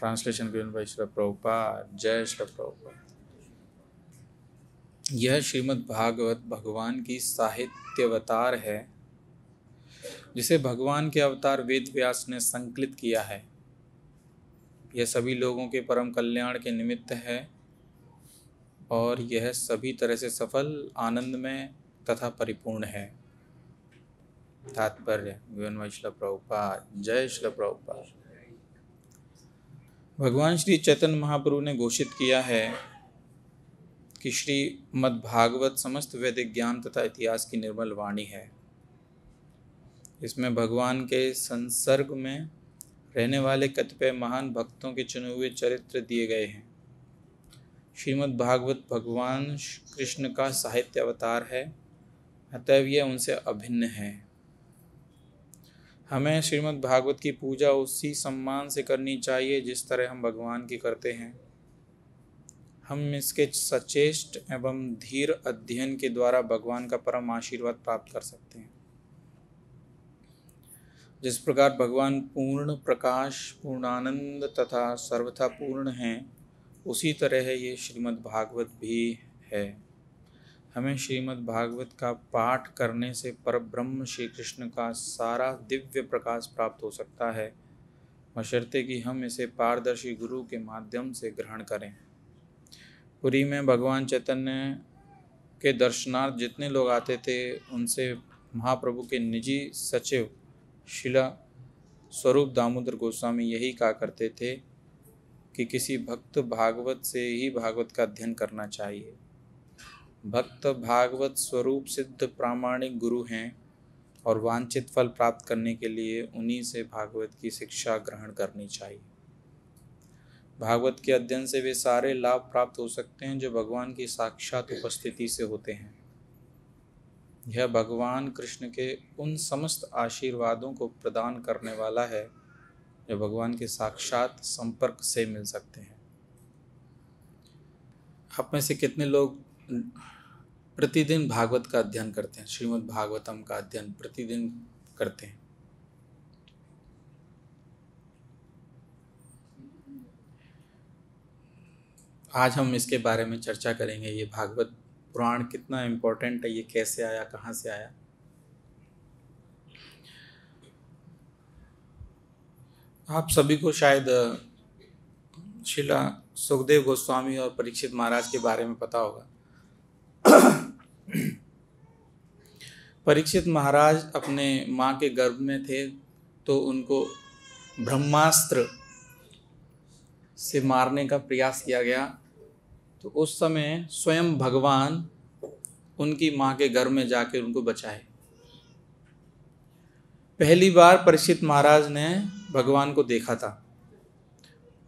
translation given by Shri Prabhupada जय श्री प्रभुपा यह श्रीमद् भागवत भगवान की साहित्यवतार है जिसे भगवान के अवतार वेद व्यास ने संकलित किया है यह सभी लोगों के परम कल्याण के निमित्त है और यह सभी तरह से सफल आनंदमय तथा परिपूर्ण है तात्पर्य बाय श्री प्रभुपा जय श्री प्रभुपा भगवान श्री चैतन्य महाप्रभु ने घोषित किया है कि श्री मद्भागवत समस्त वैदिक ज्ञान तथा इतिहास की निर्मल वाणी है इसमें भगवान के संसर्ग में रहने वाले कतिपय महान भक्तों के चुने हुए चरित्र दिए गए हैं श्रीमद् भागवत भगवान कृष्ण का साहित्य अवतार है अतएव यह उनसे अभिन्न है हमें श्रीमद् भागवत की पूजा उसी सम्मान से करनी चाहिए जिस तरह हम भगवान की करते हैं हम इसके सचेष्ट एवं धीर अध्ययन के द्वारा भगवान का परम आशीर्वाद प्राप्त कर सकते हैं जिस प्रकार भगवान पूर्ण प्रकाश पूर्णानंद तथा सर्वथा पूर्ण हैं उसी तरह ये श्रीमद्भागवत भी है हमें श्रीमद् भागवत का पाठ करने से पर ब्रह्म श्री कृष्ण का सारा दिव्य प्रकाश प्राप्त हो सकता है बशर्ते कि हम इसे पारदर्शी गुरु के माध्यम से ग्रहण करें पुरी में भगवान चैतन्य के दर्शनार्थ जितने लोग आते थे उनसे महाप्रभु के निजी सचिव शिला स्वरूप दामोदर गोस्वामी यही कहा करते थे कि किसी भक्त भागवत से ही भागवत का अध्ययन करना चाहिए भक्त भागवत स्वरूप सिद्ध प्रामाणिक गुरु हैं और वांछित फल प्राप्त करने के लिए उन्हीं से भागवत की शिक्षा ग्रहण करनी चाहिए भागवत के अध्ययन से वे सारे लाभ प्राप्त हो सकते हैं जो भगवान की साक्षात उपस्थिति से होते हैं यह भगवान कृष्ण के उन समस्त आशीर्वादों को प्रदान करने वाला है जो भगवान के साक्षात संपर्क से मिल सकते हैं आप में से कितने लोग प्रतिदिन भागवत का अध्ययन करते हैं श्रीमद् भागवतम का अध्ययन प्रतिदिन करते हैं आज हम इसके बारे में चर्चा करेंगे ये भागवत पुराण कितना इम्पोर्टेंट है ये कैसे आया कहाँ से आया आप सभी को शायद शिला सुखदेव गोस्वामी और परीक्षित महाराज के बारे में पता होगा परीक्षित महाराज अपने माँ के गर्भ में थे तो उनको ब्रह्मास्त्र से मारने का प्रयास किया गया तो उस समय स्वयं भगवान उनकी माँ के घर में जाकर उनको बचाए पहली बार परीक्षित महाराज ने भगवान को देखा था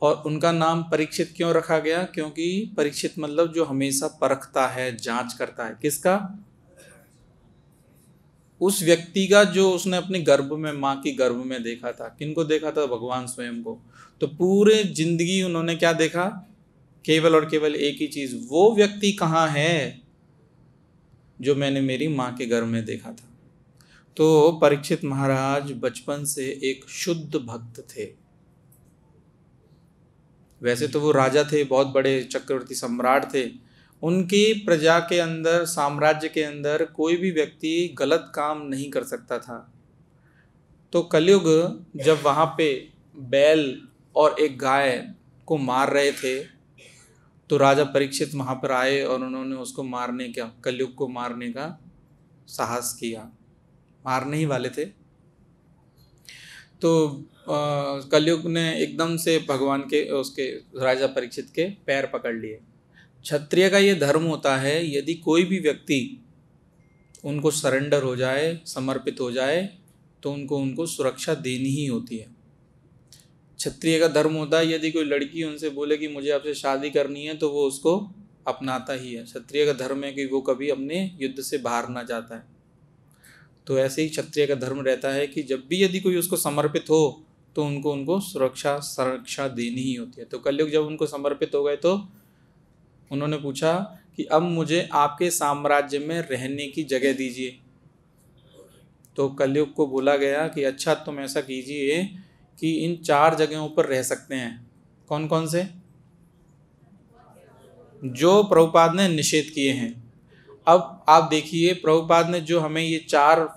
और उनका नाम परीक्षित क्यों रखा गया क्योंकि परीक्षित मतलब जो हमेशा परखता है जांच करता है किसका उस व्यक्ति का जो उसने अपने गर्भ में माँ की गर्भ में देखा था किनको देखा था भगवान स्वयं को तो पूरे जिंदगी उन्होंने क्या देखा केवल और केवल एक ही चीज़ वो व्यक्ति कहाँ है जो मैंने मेरी माँ के गर्भ में देखा था तो परीक्षित महाराज बचपन से एक शुद्ध भक्त थे वैसे तो वो राजा थे बहुत बड़े चक्रवर्ती सम्राट थे उनकी प्रजा के अंदर साम्राज्य के अंदर कोई भी व्यक्ति गलत काम नहीं कर सकता था तो कलयुग जब वहाँ पे बैल और एक गाय को मार रहे थे तो राजा परीक्षित वहाँ पर आए और उन्होंने उसको मारने का कलयुग को मारने का साहस किया मारने ही वाले थे तो कलयुग ने एकदम से भगवान के उसके राजा परीक्षित के पैर पकड़ लिए क्षत्रिय का ये धर्म होता है यदि कोई भी व्यक्ति उनको सरेंडर हो जाए समर्पित हो जाए तो उनको उनको सुरक्षा देनी ही होती है क्षत्रिय का धर्म होता है यदि कोई लड़की उनसे बोले कि मुझे आपसे शादी करनी है तो वो उसको अपनाता ही है क्षत्रिय का धर्म है कि वो कभी अपने युद्ध से बाहर ना जाता है तो ऐसे ही क्षत्रिय का धर्म रहता है कि जब भी यदि कोई उसको समर्पित हो तो उनको उनको सुरक्षा संरक्षा देनी ही होती है तो कलयुग जब उनको समर्पित हो गए तो उन्होंने पूछा कि अब मुझे आपके साम्राज्य में रहने की जगह दीजिए तो कलयुग को बोला गया कि अच्छा तुम ऐसा कीजिए कि इन चार जगहों पर रह सकते हैं कौन कौन से जो प्रभुपाद ने निषेध किए हैं अब आप देखिए प्रभुपाद ने जो हमें ये चार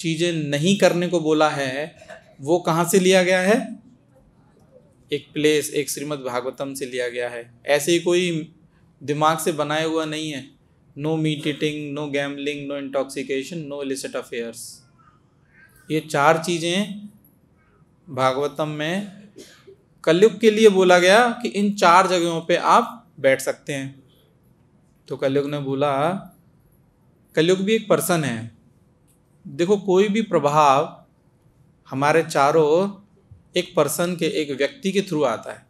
चीज़ें नहीं करने को बोला है वो कहाँ से लिया गया है एक प्लेस एक श्रीमद् भागवतम से लिया गया है ऐसे ही कोई दिमाग से बनाया हुआ नहीं है no meat eating no gambling no intoxication no illicit affairs ये चार चीज़ें भागवतम में कलयुग के लिए बोला गया कि इन चार जगहों पे आप बैठ सकते हैं तो कलयुग ने बोला कलयुग भी एक पर्सन है देखो कोई भी प्रभाव हमारे चारों एक पर्सन के एक व्यक्ति के थ्रू आता है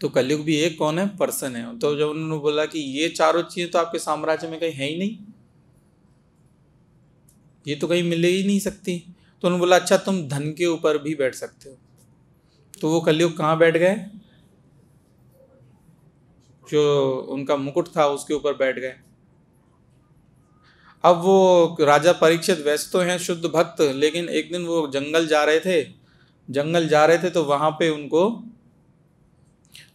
तो कलयुग भी एक कौन है पर्सन है तो जब उन्होंने बोला कि ये चारों चीज़ें तो आपके साम्राज्य में कहीं है ही नहीं ये तो कहीं मिल ही नहीं सकती तो उन्होंने बोला अच्छा तुम धन के ऊपर भी बैठ सकते हो तो वो कलयुग कहाँ बैठ गए जो उनका मुकुट था उसके ऊपर बैठ गए अब वो राजा परीक्षित वैसे तो हैं शुद्ध भक्त लेकिन एक दिन वो जंगल जा रहे थे जंगल जा रहे थे तो वहाँ पे उनको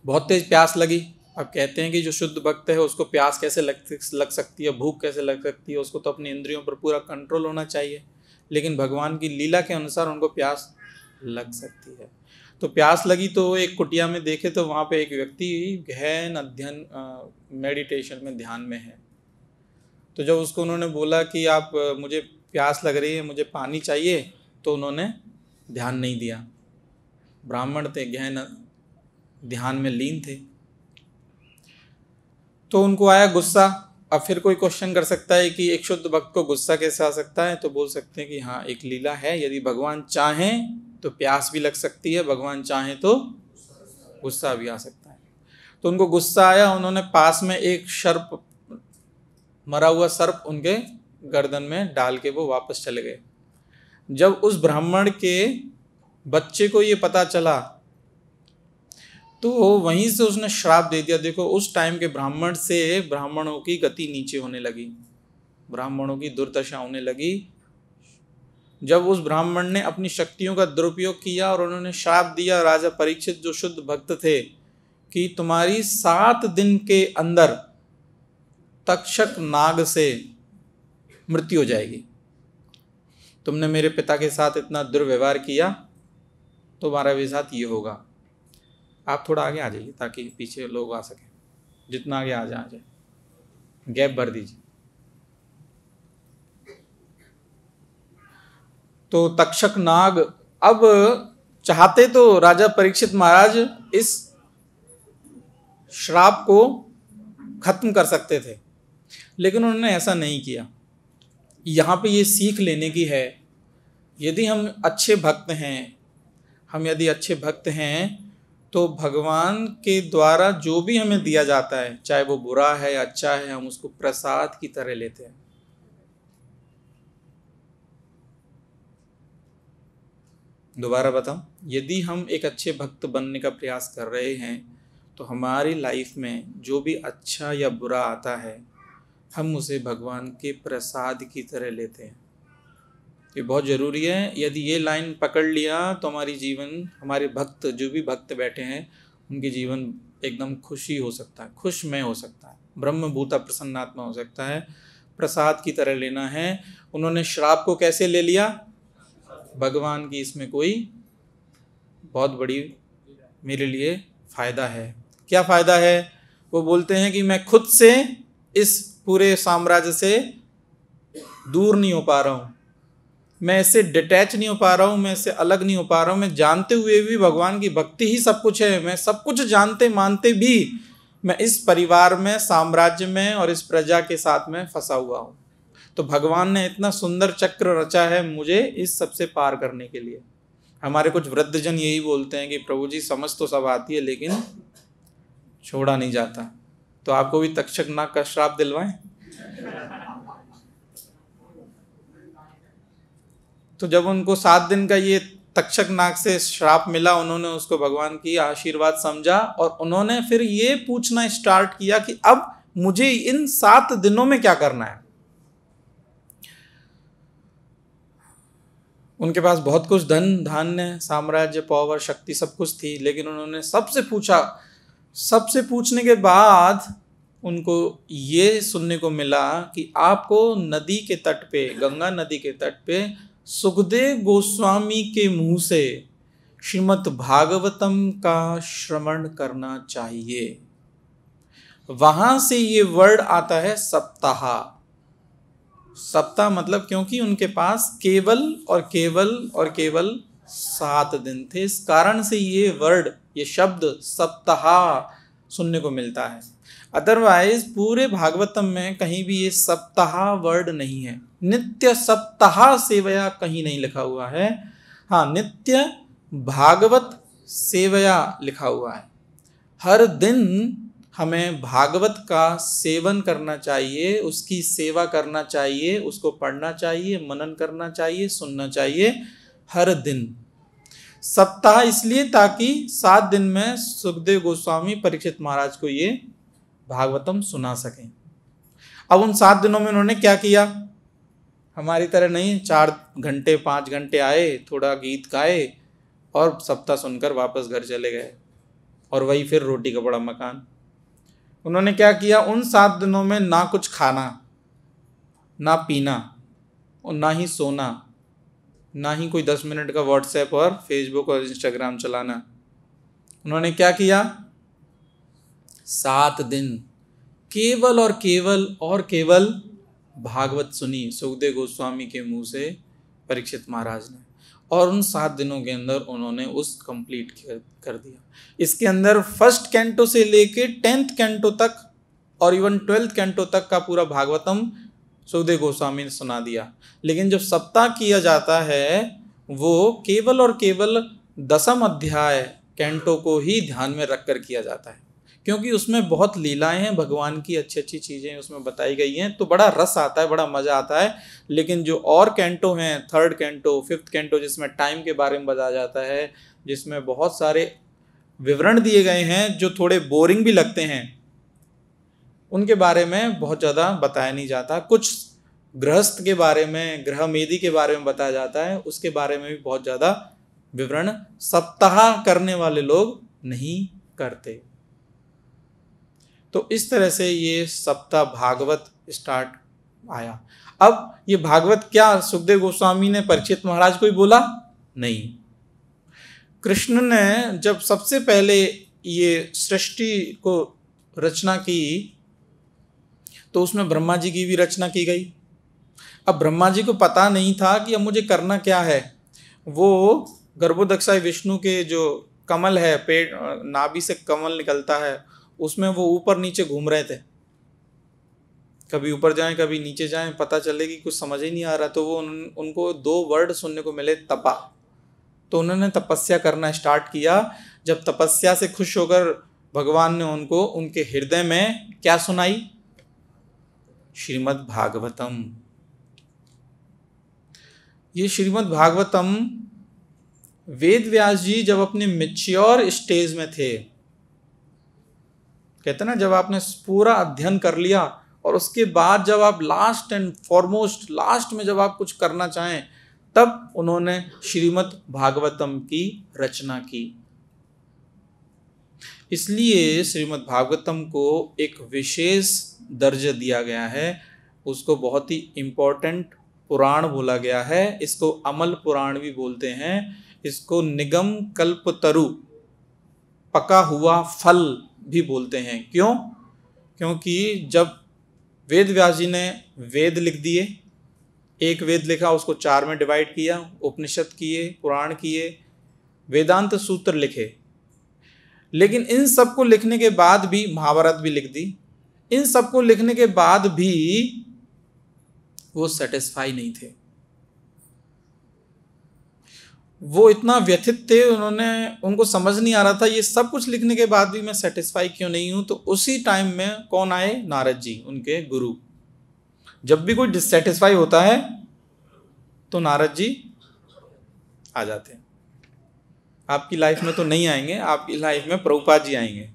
बहुत तेज़ प्यास लगी अब कहते हैं कि जो शुद्ध भक्त है उसको प्यास कैसे लग लग सकती है भूख कैसे लग सकती है उसको तो अपनी इंद्रियों पर पूरा कंट्रोल होना चाहिए लेकिन भगवान की लीला के अनुसार उनको प्यास लग सकती है तो प्यास लगी तो एक कुटिया में देखे तो वहाँ पे एक व्यक्ति गहन अध्ययन मेडिटेशन में ध्यान में है तो जब उसको उन्होंने बोला कि आप मुझे प्यास लग रही है मुझे पानी चाहिए तो उन्होंने ध्यान नहीं दिया ब्राह्मण थे गहन ध्यान में लीन थे तो उनको आया गुस्सा अब फिर कोई क्वेश्चन कर सकता है कि एक शुद्ध भक्त को गुस्सा कैसे आ सकता है तो बोल सकते हैं कि हाँ एक लीला है यदि भगवान चाहें तो प्यास भी लग सकती है भगवान चाहें तो गुस्सा भी आ सकता है तो उनको गुस्सा आया उन्होंने पास में एक सर्प मरा हुआ सर्प उनके गर्दन में डाल के वो वापस चले गए जब उस ब्राह्मण के बच्चे को ये पता चला तो वहीं से उसने श्राप दे दिया देखो उस टाइम के ब्राह्मण से ब्राह्मणों की गति नीचे होने लगी ब्राह्मणों की दुर्दशा होने लगी जब उस ब्राह्मण ने अपनी शक्तियों का दुरुपयोग किया और उन्होंने श्राप दिया राजा परीक्षित जो शुद्ध भक्त थे कि तुम्हारी सात दिन के अंदर तक्षक नाग से मृत्यु हो जाएगी तुमने मेरे पिता के साथ इतना दुर्व्यवहार किया तुम्हारा भी साथ ये होगा आप थोड़ा आगे आ जाइए ताकि पीछे लोग आ सकें जितना आगे आ जाए आ जाए गैप भर दीजिए तो तक्षक नाग अब चाहते तो राजा परीक्षित महाराज इस श्राप को खत्म कर सकते थे लेकिन उन्होंने ऐसा नहीं किया यहाँ पे ये सीख लेने की है यदि हम अच्छे भक्त हैं हम यदि अच्छे भक्त हैं तो भगवान के द्वारा जो भी हमें दिया जाता है चाहे वो बुरा है या अच्छा है हम उसको प्रसाद की तरह लेते हैं दोबारा बताऊं यदि हम एक अच्छे भक्त बनने का प्रयास कर रहे हैं तो हमारी लाइफ में जो भी अच्छा या बुरा आता है हम उसे भगवान के प्रसाद की तरह लेते हैं ये बहुत ज़रूरी है यदि ये लाइन पकड़ लिया तो हमारी जीवन हमारे भक्त जो भी भक्त बैठे हैं उनके जीवन एकदम खुशी हो सकता है खुशमय हो सकता है ब्रह्म भूता प्रसन्नात्मा हो सकता है प्रसाद की तरह लेना है उन्होंने श्राप को कैसे ले लिया भगवान की इसमें कोई बहुत बड़ी मेरे लिए फ़ायदा है क्या फ़ायदा है वो बोलते हैं कि मैं खुद से इस पूरे साम्राज्य से दूर नहीं हो पा रहा हूँ मैं इससे डिटैच नहीं हो पा रहा हूँ मैं इससे अलग नहीं हो पा रहा हूँ मैं जानते हुए भी भगवान की भक्ति ही सब कुछ है मैं सब कुछ जानते मानते भी मैं इस परिवार में साम्राज्य में और इस प्रजा के साथ में फंसा हुआ हूँ तो भगवान ने इतना सुंदर चक्र रचा है मुझे इस सबसे पार करने के लिए हमारे कुछ वृद्धजन यही बोलते हैं कि प्रभु जी समझ तो सब आती है लेकिन छोड़ा नहीं जाता तो आपको भी तक्षक ना का श्राप दिलवाएं तो जब उनको सात दिन का ये तक्षक नाग से श्राप मिला उन्होंने उसको भगवान की आशीर्वाद समझा और उन्होंने फिर ये पूछना स्टार्ट किया कि अब मुझे इन सात दिनों में क्या करना है उनके पास बहुत कुछ धन धान्य साम्राज्य पावर शक्ति सब कुछ थी लेकिन उन्होंने सबसे पूछा सबसे पूछने के बाद उनको ये सुनने को मिला कि आपको नदी के तट पे गंगा नदी के तट पे सुखदेव गोस्वामी के मुंह से श्रीमद् भागवतम का श्रवण करना चाहिए वहां से ये वर्ड आता है सप्ताह सप्ताह मतलब क्योंकि उनके पास केवल और केवल और केवल सात दिन थे इस कारण से ये वर्ड ये शब्द सप्ताह सुनने को मिलता है अदरवाइज पूरे भागवतम में कहीं भी ये सप्ताह वर्ड नहीं है नित्य सप्ताह सेवया कहीं नहीं लिखा हुआ है हाँ नित्य भागवत सेवया लिखा हुआ है हर दिन हमें भागवत का सेवन करना चाहिए उसकी सेवा करना चाहिए उसको पढ़ना चाहिए मनन करना चाहिए सुनना चाहिए हर दिन सप्ताह इसलिए ताकि सात दिन में सुखदेव गोस्वामी परीक्षित महाराज को ये भागवतम सुना सकें अब उन सात दिनों में उन्होंने क्या किया हमारी तरह नहीं चार घंटे पाँच घंटे आए थोड़ा गीत गाए और सप्ताह सुनकर वापस घर चले गए और वही फिर रोटी का बड़ा मकान उन्होंने क्या किया उन सात दिनों में ना कुछ खाना ना पीना और ना ही सोना ना ही कोई दस मिनट का व्हाट्सएप और फेसबुक और इंस्टाग्राम चलाना उन्होंने क्या किया सात दिन केवल और केवल और केवल भागवत सुनी सुखदेव गोस्वामी के मुंह से परीक्षित महाराज ने और उन सात दिनों के अंदर उन्होंने उस कंप्लीट कर दिया इसके अंदर फर्स्ट कैंटो से लेके टेंथ कैंटो तक और इवन ट्वेल्थ कैंटो तक का पूरा भागवतम सुखदेव गोस्वामी ने सुना दिया लेकिन जब सप्ताह किया जाता है वो केवल और केवल दसम अध्याय कैंटो को ही ध्यान में रख कर किया जाता है क्योंकि उसमें बहुत लीलाएं हैं भगवान की अच्छी अच्छी चीज़ें उसमें बताई गई हैं तो बड़ा रस आता है बड़ा मज़ा आता है लेकिन जो और कैंटो हैं थर्ड कैंटो फिफ्थ कैंटो जिसमें टाइम के बारे में बताया जाता है जिसमें बहुत सारे विवरण दिए गए हैं जो थोड़े बोरिंग भी लगते हैं उनके बारे में बहुत ज़्यादा बताया नहीं जाता कुछ गृहस्थ के बारे में ग्रह मेदी के बारे में बताया जाता है उसके बारे में भी बहुत ज़्यादा विवरण सप्ताह करने वाले लोग नहीं करते तो इस तरह से ये सप्ताह भागवत स्टार्ट आया अब ये भागवत क्या सुखदेव गोस्वामी ने परिचित महाराज को ही बोला नहीं कृष्ण ने जब सबसे पहले ये सृष्टि को रचना की तो उसमें ब्रह्मा जी की भी रचना की गई अब ब्रह्मा जी को पता नहीं था कि अब मुझे करना क्या है वो गर्भोदक्षा विष्णु के जो कमल है पेड़ नाभि से कमल निकलता है उसमें वो ऊपर नीचे घूम रहे थे कभी ऊपर जाएं कभी नीचे जाएं पता चले कि कुछ समझ ही नहीं आ रहा तो वो उन, उनको दो वर्ड सुनने को मिले तपा तो उन्होंने तपस्या करना स्टार्ट किया जब तपस्या से खुश होकर भगवान ने उनको उनके हृदय में क्या सुनाई श्रीमद् भागवतम ये श्रीमद् भागवतम वेद व्यास जी जब अपने मिच्योर स्टेज में थे कहते ना जब आपने पूरा अध्ययन कर लिया और उसके बाद जब आप लास्ट एंड फॉरमोस्ट लास्ट में जब आप कुछ करना चाहें तब उन्होंने श्रीमद् भागवतम की रचना की इसलिए श्रीमद् भागवतम को एक विशेष दर्जा दिया गया है उसको बहुत ही इम्पोर्टेंट पुराण बोला गया है इसको अमल पुराण भी बोलते हैं इसको निगम कल्पतरु पका हुआ फल भी बोलते हैं क्यों क्योंकि जब वेद व्यास जी ने वेद लिख दिए एक वेद लिखा उसको चार में डिवाइड किया उपनिषद किए पुराण किए वेदांत सूत्र लिखे लेकिन इन सबको लिखने के बाद भी महाभारत भी लिख दी इन सबको लिखने के बाद भी वो सेटिस्फाई नहीं थे वो इतना व्यथित थे उन्होंने उनको समझ नहीं आ रहा था ये सब कुछ लिखने के बाद भी मैं सेटिस्फाई क्यों नहीं हूँ तो उसी टाइम में कौन आए नारद जी उनके गुरु जब भी कोई डिससेटिस्फाई होता है तो नारद जी आ जाते हैं आपकी लाइफ में तो नहीं आएंगे आपकी लाइफ में प्रभुपाद जी आएंगे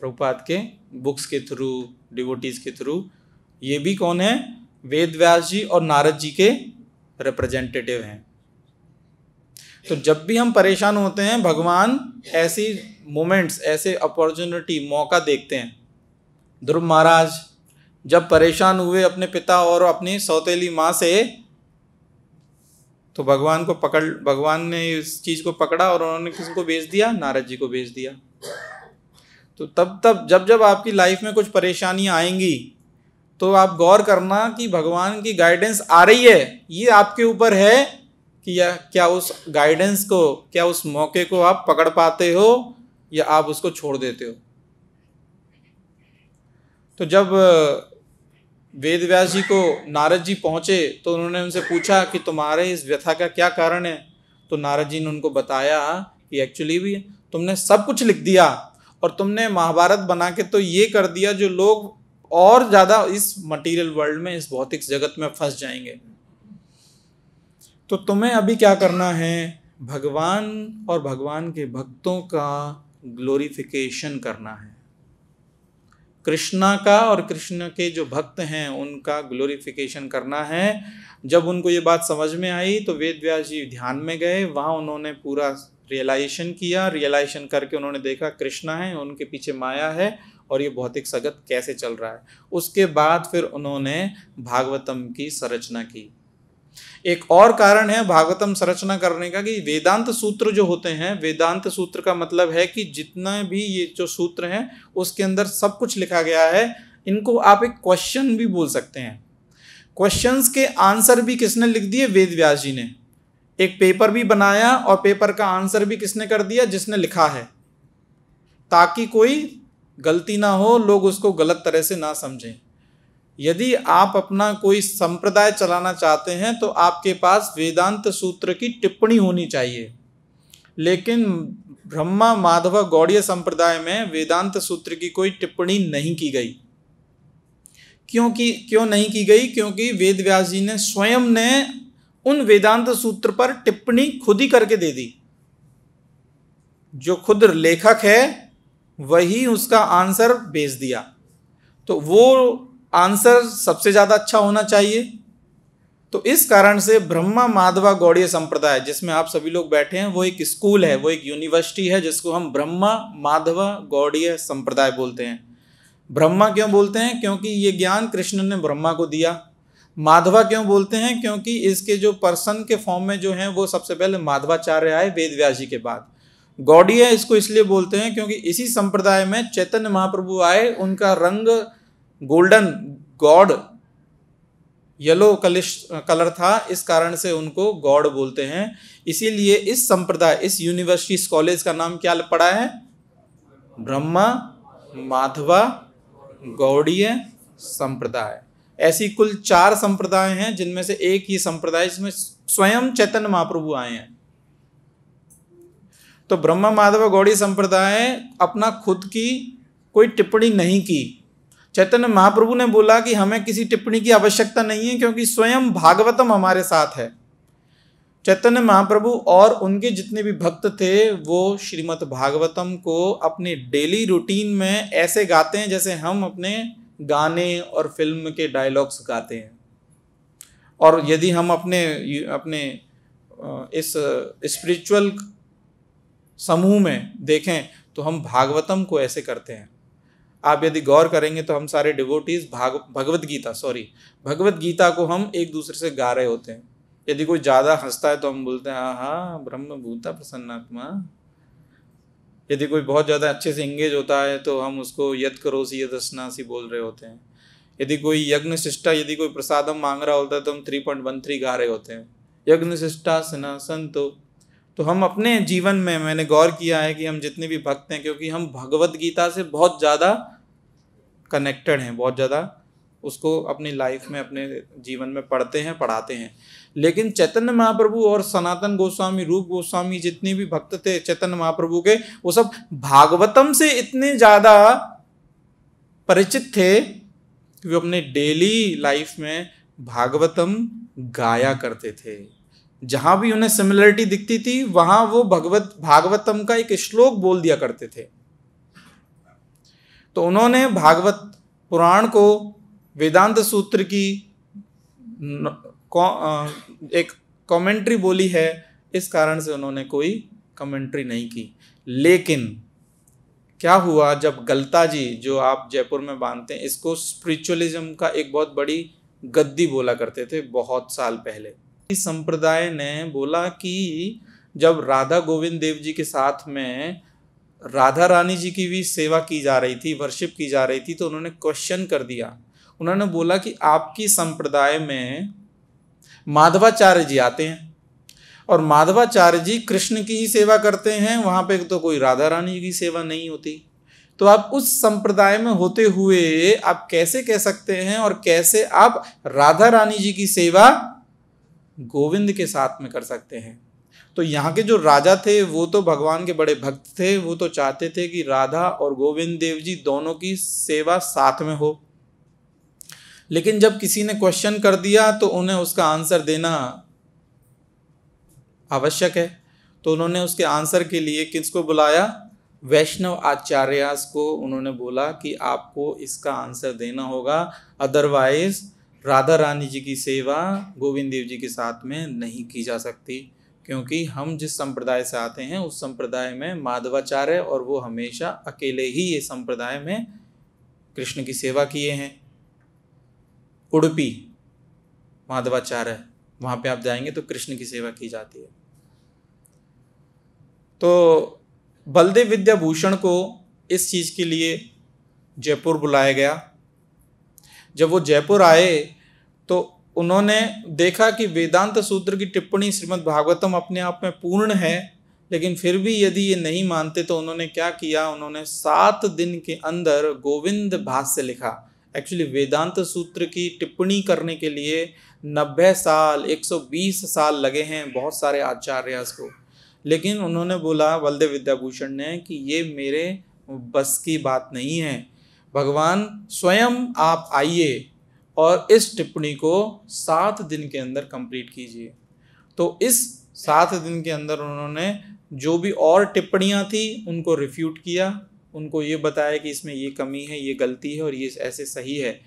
प्रभुपाद के बुक्स के थ्रू डिवोटीज के थ्रू ये भी कौन है वेद व्यास जी और नारद जी के रिप्रेजेंटेटिव हैं तो जब भी हम परेशान होते हैं भगवान ऐसी मोमेंट्स ऐसे अपॉर्चुनिटी मौका देखते हैं ध्रुव महाराज जब परेशान हुए अपने पिता और अपनी सौतेली माँ से तो भगवान को पकड़ भगवान ने इस चीज़ को पकड़ा और उन्होंने किसको भेज दिया नारद जी को भेज दिया तो तब तब जब जब आपकी लाइफ में कुछ परेशानियाँ आएंगी तो आप गौर करना कि भगवान की गाइडेंस आ रही है ये आपके ऊपर है कि या क्या उस गाइडेंस को क्या उस मौके को आप पकड़ पाते हो या आप उसको छोड़ देते हो तो जब वेद व्यास जी को नारद जी पहुँचे तो उन्होंने उनसे पूछा कि तुम्हारे इस व्यथा का क्या कारण है तो नारद जी ने उनको बताया कि एक्चुअली भी तुमने सब कुछ लिख दिया और तुमने महाभारत बना के तो ये कर दिया जो लोग और ज़्यादा इस मटेरियल वर्ल्ड में इस भौतिक जगत में फंस जाएंगे तो तुम्हें अभी क्या करना है भगवान और भगवान के भक्तों का ग्लोरिफिकेशन करना है कृष्णा का और कृष्ण के जो भक्त हैं उनका ग्लोरिफिकेशन करना है जब उनको ये बात समझ में आई तो वेद व्यास जी ध्यान में गए वहाँ उन्होंने पूरा रियलाइजेशन किया रियलाइजेशन करके उन्होंने देखा कृष्णा है उनके पीछे माया है और ये भौतिक सगत कैसे चल रहा है उसके बाद फिर उन्होंने भागवतम की संरचना की एक और कारण है भागवतम संरचना करने का कि वेदांत सूत्र जो होते हैं वेदांत सूत्र का मतलब है कि जितना भी ये जो सूत्र हैं उसके अंदर सब कुछ लिखा गया है इनको आप एक क्वेश्चन भी बोल सकते हैं क्वेश्चंस के आंसर भी किसने लिख दिए वेद व्यास जी ने एक पेपर भी बनाया और पेपर का आंसर भी किसने कर दिया जिसने लिखा है ताकि कोई गलती ना हो लोग उसको गलत तरह से ना समझें यदि आप अपना कोई संप्रदाय चलाना चाहते हैं तो आपके पास वेदांत सूत्र की टिप्पणी होनी चाहिए लेकिन ब्रह्मा माधव गौड़ीय संप्रदाय में वेदांत सूत्र की कोई टिप्पणी नहीं की गई क्योंकि क्यों नहीं की गई क्योंकि वेद व्यास जी ने स्वयं ने उन वेदांत सूत्र पर टिप्पणी खुद ही करके दे दी जो खुद लेखक है वही उसका आंसर भेज दिया तो वो आंसर सबसे ज़्यादा अच्छा होना चाहिए तो इस कारण से ब्रह्मा माधवा गौड़ीय संप्रदाय जिसमें आप सभी लोग बैठे हैं वो एक स्कूल है वो एक यूनिवर्सिटी है जिसको हम ब्रह्मा माधवा गौड़ीय संप्रदाय बोलते हैं ब्रह्मा क्यों बोलते हैं क्योंकि ये ज्ञान कृष्ण ने ब्रह्मा को दिया माधवा क्यों बोलते हैं क्योंकि इसके जो पर्सन के फॉर्म में जो हैं वो सबसे पहले माधवाचार्य आए वेद व्यास जी के बाद गौड़ीय इसको इसलिए बोलते हैं क्योंकि इसी संप्रदाय में चैतन्य महाप्रभु आए उनका रंग गोल्डन गॉड येलो कलिश कलर था इस कारण से उनको गॉड बोलते हैं इसीलिए इस संप्रदाय इस यूनिवर्सिटी इस कॉलेज का नाम क्या पड़ा है ब्रह्मा माधवा गौड़ीय संप्रदाय ऐसी कुल चार संप्रदाय हैं जिनमें से एक ही संप्रदाय जिसमें स्वयं चैतन्य महाप्रभु आए हैं तो ब्रह्मा माधव गौड़ी संप्रदाय अपना खुद की कोई टिप्पणी नहीं की चैतन्य महाप्रभु ने बोला कि हमें किसी टिप्पणी की आवश्यकता नहीं है क्योंकि स्वयं भागवतम हमारे साथ है चैतन्य महाप्रभु और उनके जितने भी भक्त थे वो श्रीमद् भागवतम को अपने डेली रूटीन में ऐसे गाते हैं जैसे हम अपने गाने और फिल्म के डायलॉग्स गाते हैं और यदि हम अपने अपने इस स्पिरिचुअल समूह में देखें तो हम भागवतम को ऐसे करते हैं आप यदि गौर करेंगे तो हम सारे डिवोटीज़ भाग भगवत गीता सॉरी भगवत गीता को हम एक दूसरे से गा रहे होते हैं यदि कोई ज़्यादा हंसता है तो हम बोलते हैं हाँ हाँ ब्रह्म भूता प्रसन्नात्मा यदि कोई बहुत ज़्यादा अच्छे से इंगेज होता है तो हम उसको यद करोसी यद बोल रहे होते हैं यदि कोई यज्ञ शिष्टा यदि कोई हम मांग रहा होता है तो हम थ्री पॉइंट वन थ्री गा रहे होते हैं यज्ञ शिष्टा सना संतो तो हम अपने जीवन में मैंने गौर किया है कि हम जितने भी भक्त हैं क्योंकि हम भगवत गीता से बहुत ज़्यादा कनेक्टेड हैं बहुत ज़्यादा उसको अपनी लाइफ में अपने जीवन में पढ़ते हैं पढ़ाते हैं लेकिन चैतन्य महाप्रभु और सनातन गोस्वामी रूप गोस्वामी जितने भी भक्त थे चैतन्य महाप्रभु के वो सब भागवतम से इतने ज़्यादा परिचित थे कि वो अपने डेली लाइफ में भागवतम गाया करते थे जहाँ भी उन्हें सिमिलरिटी दिखती थी वहाँ वो भगवत भागवतम का एक श्लोक बोल दिया करते थे तो उन्होंने भागवत पुराण को वेदांत सूत्र की एक कमेंट्री बोली है इस कारण से उन्होंने कोई कमेंट्री नहीं की लेकिन क्या हुआ जब गलता जी जो आप जयपुर में बांधते हैं इसको स्पिरिचुअलिज्म का एक बहुत बड़ी गद्दी बोला करते थे बहुत साल पहले इस संप्रदाय ने बोला कि जब राधा गोविंद देव जी के साथ में राधा रानी जी की भी सेवा की जा रही थी वर्शिप की जा रही थी तो उन्होंने क्वेश्चन कर दिया उन्होंने बोला कि आपकी संप्रदाय में माधवाचार्य जी आते हैं और माधवाचार्य जी कृष्ण की ही सेवा करते हैं वहाँ पे तो कोई राधा रानी की सेवा नहीं होती तो आप उस संप्रदाय में होते हुए आप कैसे कह सकते हैं और कैसे आप राधा रानी जी की सेवा गोविंद के साथ में कर सकते हैं तो यहाँ के जो राजा थे वो तो भगवान के बड़े भक्त थे वो तो चाहते थे कि राधा और गोविंद देव जी दोनों की सेवा साथ में हो लेकिन जब किसी ने क्वेश्चन कर दिया तो उन्हें उसका आंसर देना आवश्यक है तो उन्होंने उसके आंसर के लिए किसको बुलाया वैष्णव आचार्यास को उन्होंने बोला कि आपको इसका आंसर देना होगा अदरवाइज़ राधा रानी जी की सेवा गोविंद देव जी के साथ में नहीं की जा सकती क्योंकि हम जिस संप्रदाय से आते हैं उस संप्रदाय में माधवाचार्य और वो हमेशा अकेले ही ये संप्रदाय में कृष्ण की सेवा किए हैं उड़पी माधवाचार्य वहाँ पे आप जाएंगे तो कृष्ण की सेवा की जाती है तो बलदेव विद्याभूषण को इस चीज़ के लिए जयपुर बुलाया गया जब वो जयपुर आए तो उन्होंने देखा कि वेदांत सूत्र की टिप्पणी श्रीमद् भागवतम अपने आप में पूर्ण है लेकिन फिर भी यदि ये नहीं मानते तो उन्होंने क्या किया उन्होंने सात दिन के अंदर गोविंद भाष्य लिखा एक्चुअली वेदांत सूत्र की टिप्पणी करने के लिए नब्बे साल 120 साल लगे हैं बहुत सारे आचार्य को लेकिन उन्होंने बोला बलदेव विद्याभूषण ने कि ये मेरे बस की बात नहीं है भगवान स्वयं आप आइए और इस टिप्पणी को सात दिन के अंदर कंप्लीट कीजिए तो इस सात दिन के अंदर उन्होंने जो भी और टिप्पणियाँ थी उनको रिफ्यूट किया उनको ये बताया कि इसमें ये कमी है ये गलती है और ये ऐसे सही है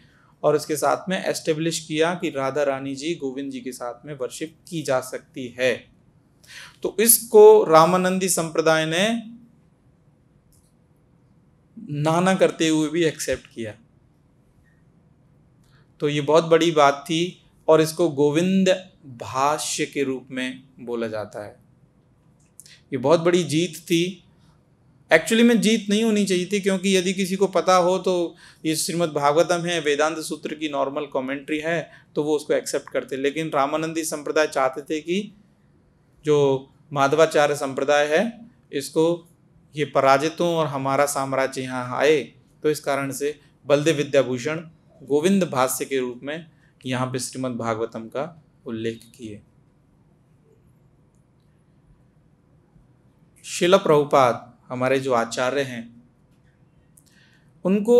और इसके साथ में एस्टेब्लिश किया कि राधा रानी जी गोविंद जी के साथ में वर्शिप की जा सकती है तो इसको रामानंदी संप्रदाय ने नाना करते हुए भी एक्सेप्ट किया तो ये बहुत बड़ी बात थी और इसको गोविंद भाष्य के रूप में बोला जाता है ये बहुत बड़ी जीत थी एक्चुअली में जीत नहीं होनी चाहिए थी क्योंकि यदि किसी को पता हो तो ये श्रीमद् भागवतम है वेदांत सूत्र की नॉर्मल कमेंट्री है तो वो उसको एक्सेप्ट करते लेकिन रामानंदी संप्रदाय चाहते थे कि जो माधवाचार्य संप्रदाय है इसको ये पराजितों और हमारा साम्राज्य यहाँ आए तो इस कारण से बलदेव विद्याभूषण गोविंद भाष्य के रूप में यहाँ पे श्रीमद् भागवतम का उल्लेख किए शिल प्रभुपाद हमारे जो आचार्य हैं उनको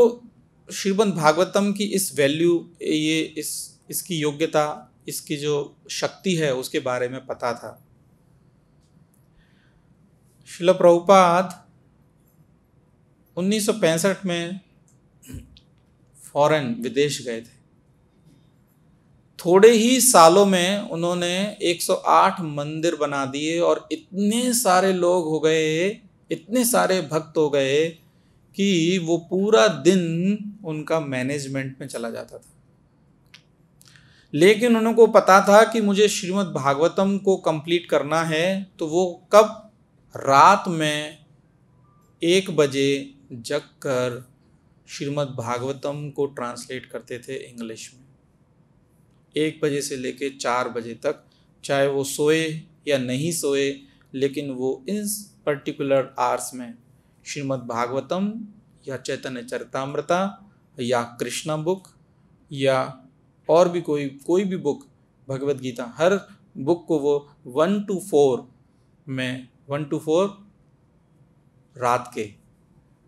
श्रीमद भागवतम की इस वैल्यू ये इस इसकी योग्यता इसकी जो शक्ति है उसके बारे में पता था शिल प्रभुपाद 1965 में फॉरेन विदेश गए थे थोड़े ही सालों में उन्होंने 108 मंदिर बना दिए और इतने सारे लोग हो गए इतने सारे भक्त हो गए कि वो पूरा दिन उनका मैनेजमेंट में चला जाता था लेकिन उनको पता था कि मुझे श्रीमद् भागवतम को कंप्लीट करना है तो वो कब रात में एक बजे जग कर श्रीमद् भागवतम को ट्रांसलेट करते थे इंग्लिश में एक बजे से कर चार बजे तक चाहे वो सोए या नहीं सोए लेकिन वो इन पर्टिकुलर आर्स में श्रीमद् भागवतम या चैतन्य चरितमृता या कृष्णा बुक या और भी कोई कोई भी बुक भगवत गीता हर बुक को वो वन टू फोर में वन टू फोर रात के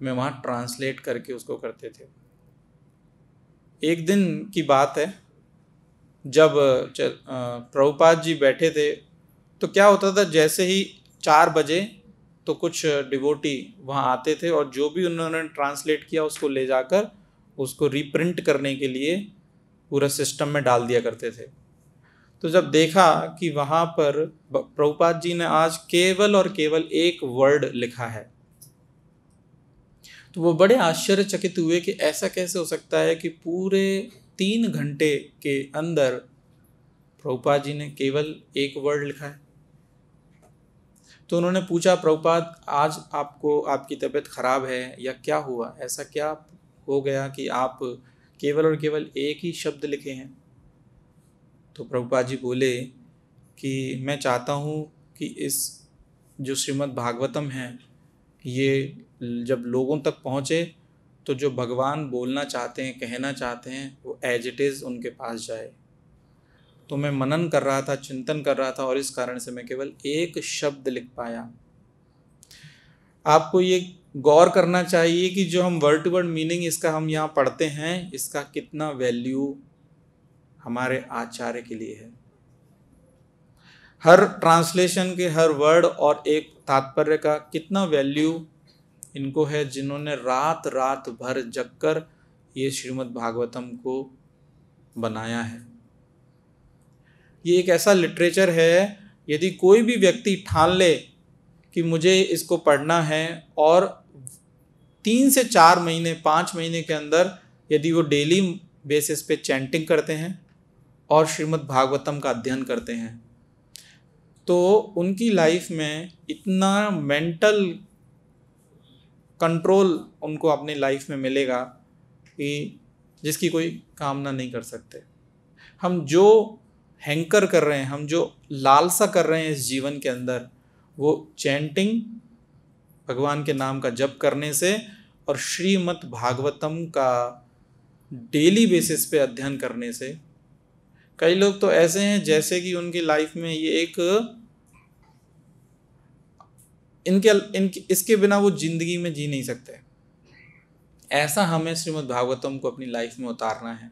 में वहाँ ट्रांसलेट करके उसको करते थे एक दिन की बात है जब प्रभुपाद जी बैठे थे तो क्या होता था जैसे ही चार बजे तो कुछ डिवोटी वहाँ आते थे और जो भी उन्होंने ट्रांसलेट किया उसको ले जाकर उसको रिप्रिंट करने के लिए पूरा सिस्टम में डाल दिया करते थे तो जब देखा कि वहाँ पर प्रभुपाद जी ने आज केवल और केवल एक वर्ड लिखा है तो वो बड़े आश्चर्यचकित हुए कि ऐसा कैसे हो सकता है कि पूरे तीन घंटे के अंदर प्रभुपाद जी ने केवल एक वर्ड लिखा है तो उन्होंने पूछा प्रभुपाद आज आपको आपकी तबीयत खराब है या क्या हुआ ऐसा क्या हो गया कि आप केवल और केवल एक ही शब्द लिखे हैं तो प्रभुपाद जी बोले कि मैं चाहता हूँ कि इस जो श्रीमद् भागवतम है ये जब लोगों तक पहुँचे तो जो भगवान बोलना चाहते हैं कहना चाहते हैं वो एज इट इज़ उनके पास जाए तो मैं मनन कर रहा था चिंतन कर रहा था और इस कारण से मैं केवल एक शब्द लिख पाया आपको ये गौर करना चाहिए कि जो हम वर्ड टू वर्ड मीनिंग इसका हम यहाँ पढ़ते हैं इसका कितना वैल्यू हमारे आचार्य के लिए है हर ट्रांसलेशन के हर वर्ड और एक तात्पर्य का कितना वैल्यू इनको है जिन्होंने रात रात भर जग कर ये श्रीमद् भागवतम को बनाया है ये एक ऐसा लिटरेचर है यदि कोई भी व्यक्ति ठान ले कि मुझे इसको पढ़ना है और तीन से चार महीने पाँच महीने के अंदर यदि वो डेली बेसिस पे चैंटिंग करते हैं और श्रीमद् भागवतम का अध्ययन करते हैं तो उनकी लाइफ में इतना मेंटल कंट्रोल उनको अपने लाइफ में मिलेगा कि जिसकी कोई कामना नहीं कर सकते हम जो हैंकर कर रहे हैं हम जो लालसा कर रहे हैं इस जीवन के अंदर वो चैंटिंग भगवान के नाम का जप करने से और श्रीमद् भागवतम का डेली बेसिस पे अध्ययन करने से कई लोग तो ऐसे हैं जैसे कि उनकी लाइफ में ये एक इनके इनके इसके बिना वो जिंदगी में जी नहीं सकते ऐसा हमें श्रीमद् भागवतम को अपनी लाइफ में उतारना है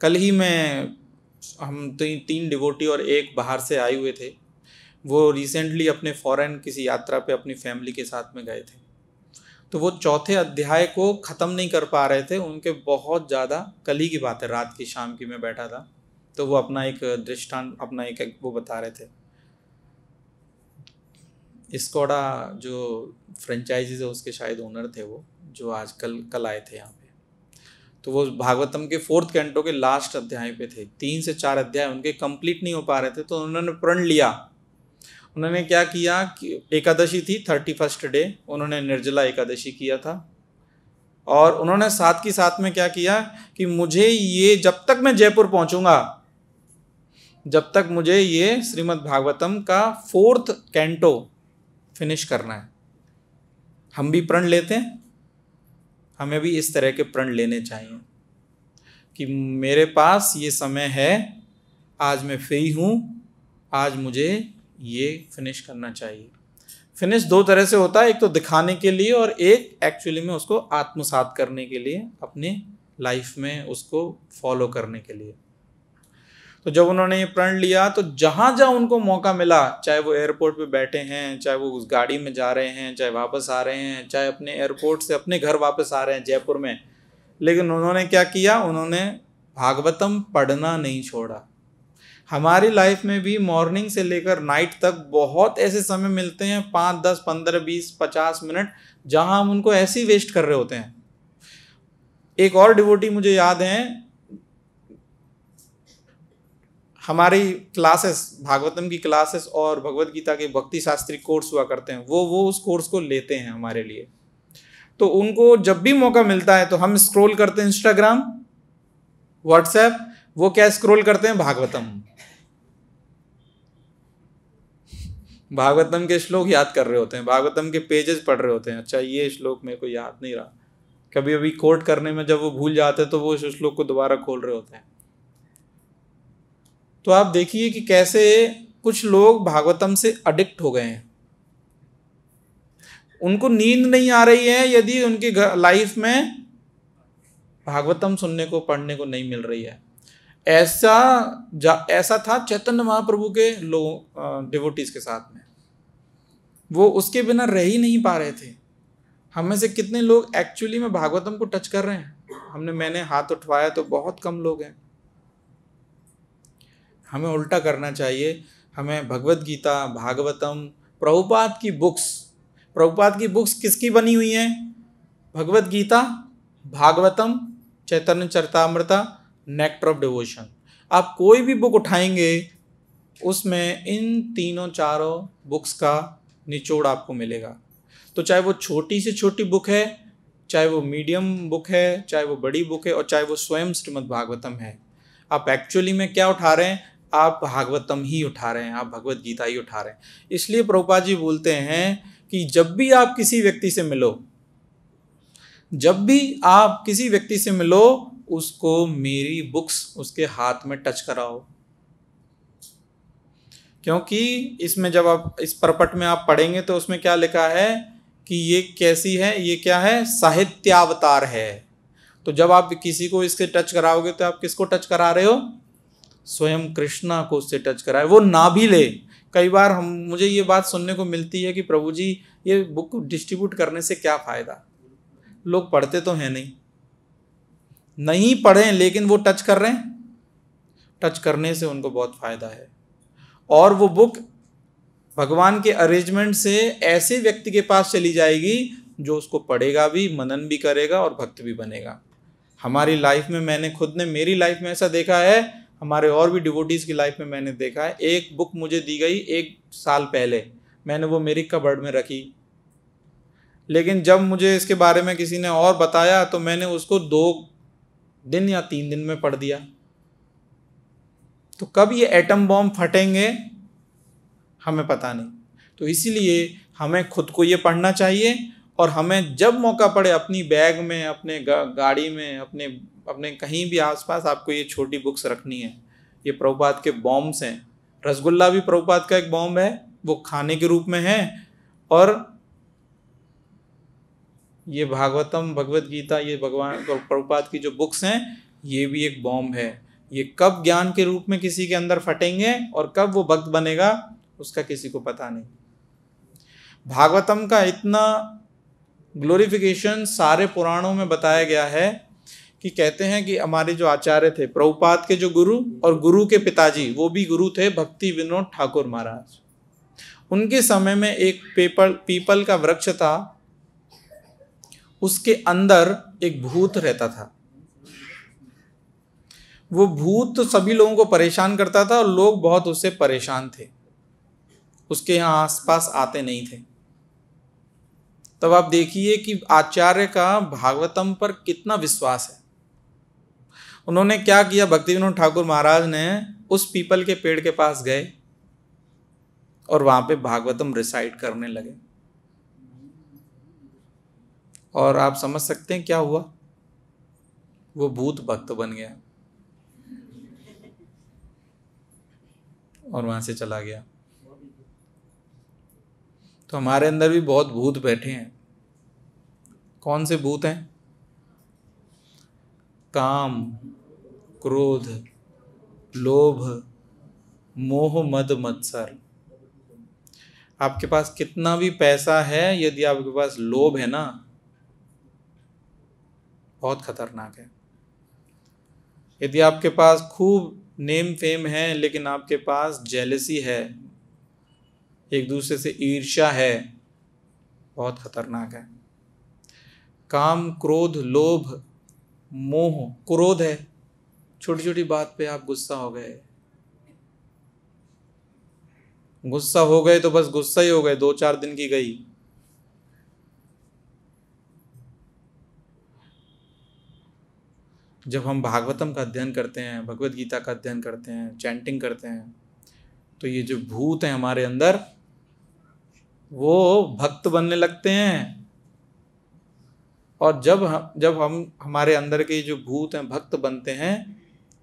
कल ही मैं हम ती, तो तीन डिवोटी और एक बाहर से आए हुए थे वो रिसेंटली अपने फॉरेन किसी यात्रा पे अपनी फैमिली के साथ में गए थे तो वो चौथे अध्याय को ख़त्म नहीं कर पा रहे थे उनके बहुत ज़्यादा कल की बात है रात की शाम की मैं बैठा था तो वो अपना एक दृष्टांत अपना एक, एक वो बता रहे थे स्कोडा जो फ्रेंचाइजीज है उसके शायद ओनर थे वो जो आज कल कल आए थे यहाँ पे तो वो भागवतम के फोर्थ कैंटो के लास्ट अध्याय पे थे तीन से चार अध्याय उनके कंप्लीट नहीं हो पा रहे थे तो उन्होंने प्रण लिया उन्होंने क्या किया कि एकादशी थी थर्टी फर्स्ट डे उन्होंने निर्जला एकादशी किया था और उन्होंने साथ के साथ में क्या किया कि मुझे ये जब तक मैं जयपुर पहुंचूंगा जब तक मुझे ये श्रीमद् भागवतम का फोर्थ कैंटो फिनिश करना है हम भी प्रण लेते हैं हमें भी इस तरह के प्रण लेने चाहिए कि मेरे पास ये समय है आज मैं फ्री हूँ आज मुझे ये फिनिश करना चाहिए फिनिश दो तरह से होता है एक तो दिखाने के लिए और एक एक्चुअली में उसको आत्मसात करने के लिए अपने लाइफ में उसको फॉलो करने के लिए तो जब उन्होंने ये प्रण लिया तो जहाँ जहाँ उनको मौका मिला चाहे वो एयरपोर्ट पे बैठे हैं चाहे वो उस गाड़ी में जा रहे हैं चाहे वापस आ रहे हैं चाहे अपने एयरपोर्ट से अपने घर वापस आ रहे हैं जयपुर में लेकिन उन्होंने क्या किया उन्होंने भागवतम पढ़ना नहीं छोड़ा हमारी लाइफ में भी मॉर्निंग से लेकर नाइट तक बहुत ऐसे समय मिलते हैं पाँच दस पंद्रह बीस पचास मिनट जहाँ हम उनको ऐसे ही वेस्ट कर रहे होते हैं एक और डिवोटी मुझे याद है हमारी क्लासेस भागवतम की क्लासेस और भगवत गीता के भक्ति शास्त्री कोर्स हुआ करते हैं वो वो उस कोर्स को लेते हैं हमारे लिए तो उनको जब भी मौका मिलता है तो हम स्क्रॉल करते हैं इंस्टाग्राम व्हाट्सएप वो क्या स्क्रॉल करते हैं भागवतम भागवतम के श्लोक याद कर रहे होते हैं भागवतम के पेजेस पढ़ रहे होते हैं अच्छा ये श्लोक मेरे को याद नहीं रहा कभी अभी कोर्ट करने में जब वो भूल जाते हैं तो वो उस श्लोक को दोबारा खोल रहे होते हैं तो आप देखिए कि कैसे कुछ लोग भागवतम से अडिक्ट हो गए हैं उनको नींद नहीं आ रही है यदि उनकी लाइफ में भागवतम सुनने को पढ़ने को नहीं मिल रही है ऐसा जा ऐसा था चैतन्य महाप्रभु के लोग डिवोटीज के साथ में वो उसके बिना रह ही नहीं पा रहे थे हम में से कितने लोग एक्चुअली में भागवतम को टच कर रहे हैं हमने मैंने हाथ उठवाया तो बहुत कम लोग हैं हमें उल्टा करना चाहिए हमें भगवत गीता भागवतम प्रभुपाद की बुक्स प्रभुपाद की बुक्स किसकी बनी हुई हैं Bhagavad Gita Bhagavatam Chaitanya Charitamrita nectar of devotion आप कोई भी बुक उठाएंगे उसमें इन तीनों चारों बुक्स का निचोड़ आपको मिलेगा तो चाहे वो छोटी से छोटी बुक है चाहे वो मीडियम बुक है चाहे वो बड़ी बुक है और चाहे वो स्वयं श्रीमद भागवतम है आप एक्चुअली में क्या उठा रहे हैं आप भागवतम ही उठा रहे हैं आप भगवत गीता ही उठा रहे हैं इसलिए प्रभुपा जी बोलते हैं कि जब भी आप किसी व्यक्ति से मिलो जब भी आप किसी व्यक्ति से मिलो उसको मेरी बुक्स उसके हाथ में टच कराओ क्योंकि इसमें जब आप इस परपट में आप पढ़ेंगे तो उसमें क्या लिखा है कि ये कैसी है ये क्या है साहित्यावतार है तो जब आप किसी को इसके टच कराओगे तो आप किसको टच करा रहे हो स्वयं कृष्णा को उससे टच कराए वो ना भी ले कई बार हम मुझे ये बात सुनने को मिलती है कि प्रभु जी ये बुक डिस्ट्रीब्यूट करने से क्या फ़ायदा लोग पढ़ते तो हैं नहीं नहीं पढ़ें लेकिन वो टच कर रहे हैं टच करने से उनको बहुत फ़ायदा है और वो बुक भगवान के अरेंजमेंट से ऐसे व्यक्ति के पास चली जाएगी जो उसको पढ़ेगा भी मनन भी करेगा और भक्त भी बनेगा हमारी लाइफ में मैंने खुद ने मेरी लाइफ में ऐसा देखा है हमारे और भी डिवोटीज़ की लाइफ में मैंने देखा है एक बुक मुझे दी गई एक साल पहले मैंने वो मेरी कबर्ड में रखी लेकिन जब मुझे इसके बारे में किसी ने और बताया तो मैंने उसको दो दिन या तीन दिन में पढ़ दिया तो कब ये एटम बॉम्ब फटेंगे हमें पता नहीं तो इसीलिए हमें खुद को ये पढ़ना चाहिए और हमें जब मौका पड़े अपनी बैग में अपने गाड़ी में अपने अपने कहीं भी आसपास आपको ये छोटी बुक्स रखनी है ये प्रभुपात के बॉम्ब्स हैं रसगुल्ला भी प्रभुपात का एक बॉम्ब है वो खाने के रूप में है और ये भागवतम भगवत गीता ये भगवान प्रभुपात की जो बुक्स हैं ये भी एक बॉम्ब है ये कब ज्ञान के रूप में किसी के अंदर फटेंगे और कब वो भक्त बनेगा उसका किसी को पता नहीं भागवतम का इतना ग्लोरिफिकेशन सारे पुराणों में बताया गया है कि कहते हैं कि हमारे जो आचार्य थे प्रभुपाद के जो गुरु और गुरु के पिताजी वो भी गुरु थे भक्ति विनोद ठाकुर महाराज उनके समय में एक पेपर पीपल का वृक्ष था उसके अंदर एक भूत रहता था वो भूत तो सभी लोगों को परेशान करता था और लोग बहुत उससे परेशान थे उसके यहाँ आसपास आते नहीं थे तब आप देखिए कि आचार्य का भागवतम पर कितना विश्वास है उन्होंने क्या किया भक्ति विनोद ठाकुर महाराज ने उस पीपल के पेड़ के पास गए और वहां पे भागवतम रिसाइड करने लगे और आप समझ सकते हैं क्या हुआ वो भूत भक्त बन गया और वहां से चला गया तो हमारे अंदर भी बहुत भूत बैठे हैं कौन से भूत हैं काम क्रोध लोभ मोह मद मत्सर आपके पास कितना भी पैसा है यदि आपके पास लोभ है ना बहुत खतरनाक है यदि आपके पास खूब नेम फेम है लेकिन आपके पास जेलसी है एक दूसरे से ईर्ष्या है बहुत खतरनाक है काम क्रोध लोभ मोह क्रोध है छोटी छोटी बात पे आप गुस्सा हो गए गुस्सा हो गए तो बस गुस्सा ही हो गए दो चार दिन की गई जब हम भागवतम का अध्ययन करते हैं भगवत गीता का अध्ययन करते हैं चैंटिंग करते हैं तो ये जो भूत हैं हमारे अंदर वो भक्त बनने लगते हैं और जब हम जब हम हमारे अंदर के जो भूत हैं भक्त बनते हैं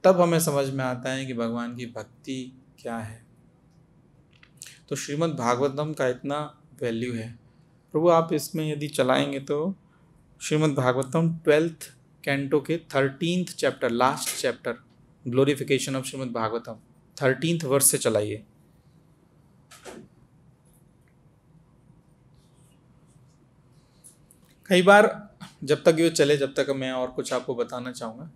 तब हमें समझ में आता है कि भगवान की भक्ति क्या है तो श्रीमद् भागवतम का इतना वैल्यू है प्रभु आप इसमें यदि चलाएंगे तो श्रीमद् भागवतम ट्वेल्थ कैंटो के thirteenth chapter last chapter glorification of Srimad Bhagavatam thirteenth verse से चलाइए कई बार जब तक ये चले जब तक मैं और कुछ आपको बताना चाहूँगा